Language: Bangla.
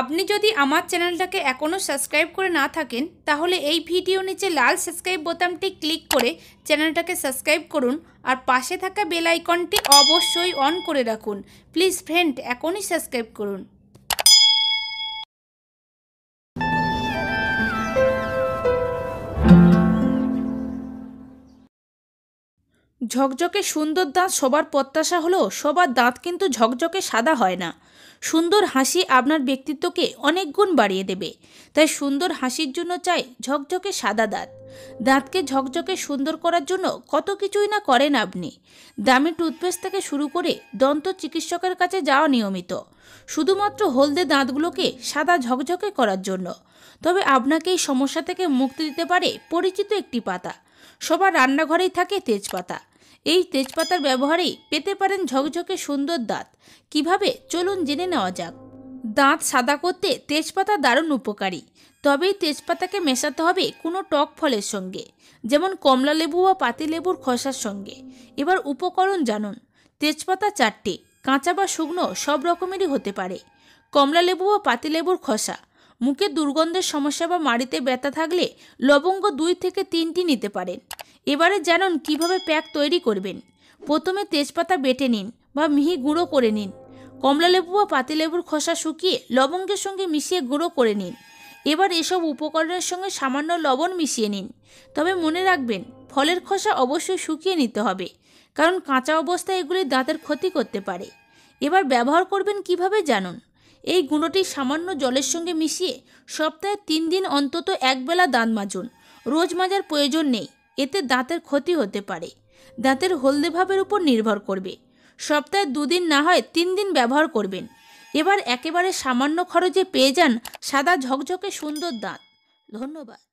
আপনি যদি আমার চ্যানেলটাকে এখনও সাবস্ক্রাইব করে না থাকেন তাহলে এই ভিডিও নিচে লাল সাবস্ক্রাইব বোতামটি ক্লিক করে চ্যানেলটাকে সাবস্ক্রাইব করুন আর পাশে থাকা বেল আইকনটি অবশ্যই অন করে রাখুন প্লিজ ফ্রেন্ড এখনই সাবস্ক্রাইব করুন ঝকঝকে সুন্দর দাঁত সবার প্রত্যাশা হলো সবার দাঁত কিন্তু ঝকঝকে সাদা হয় না সুন্দর হাসি আপনার ব্যক্তিত্বকে অনেক গুণ বাড়িয়ে দেবে তাই সুন্দর হাসির জন্য চাই ঝকঝকে সাদা দাঁত দাঁতকে ঝকঝকে সুন্দর করার জন্য কত কিছুই না করেন আপনি দামি টুথপেস্ট থেকে শুরু করে দন্ত চিকিৎসকের কাছে যাওয়া নিয়মিত শুধুমাত্র হলদে দাঁতগুলোকে সাদা ঝকঝকে করার জন্য তবে আপনাকে এই সমস্যা থেকে মুক্তি দিতে পারে পরিচিত একটি পাতা সবার রান্নাঘরেই থাকে তেজপাতা এই তেজপাতার ব্যবহারেই পেতে পারেন ঝকঝকে সুন্দর দাঁত কিভাবে চলুন জেনে নেওয়া যাক দাঁত সাদা করতে তেজপাতা দারুণ উপকারী তবে তেজপাতাকে মেশাতে হবে কোনো টক ফলের সঙ্গে যেমন কমলা লেবু বা পাতিলেবুর খসার সঙ্গে এবার উপকরণ জানুন তেজপাতা চারটে কাঁচা বা শুকনো সব রকমেরই হতে পারে কমলা লেবু ও পাতিলেবুর খসা মুখে দুর্গন্ধের সমস্যা বা মাড়িতে ব্যথা থাকলে লবঙ্গ দুই থেকে তিনটি নিতে পারেন এবারে জানুন কিভাবে প্যাক তৈরি করবেন প্রথমে তেজপাতা বেটে নিন বা মিহি গুঁড়ো করে নিন কমলালেবু বা পাতিলেবুর খোসা শুকিয়ে লবঙ্গের সঙ্গে মিশিয়ে গুঁড়ো করে নিন এবার এসব উপকরণের সঙ্গে সামান্য লবণ মিশিয়ে নিন তবে মনে রাখবেন ফলের খোসা অবশ্যই শুকিয়ে নিতে হবে কারণ কাঁচা অবস্থায় এগুলি দাঁতের ক্ষতি করতে পারে এবার ব্যবহার করবেন কিভাবে জানুন এই গুঁড়োটি সামান্য জলের সঙ্গে মিশিয়ে সপ্তাহে তিন দিন অন্তত একবেলা দাঁত মাজুন রোজ মাজার প্রয়োজন নেই এতে দাঁতের ক্ষতি হতে পারে দাঁতের হলদে ভাবের উপর নির্ভর করবে সপ্তাহে দুদিন না হয় তিন দিন ব্যবহার করবেন এবার একেবারে সামান্য খরচে পেয়ে যান সাদা ঝকঝকে সুন্দর দাঁত ধন্যবাদ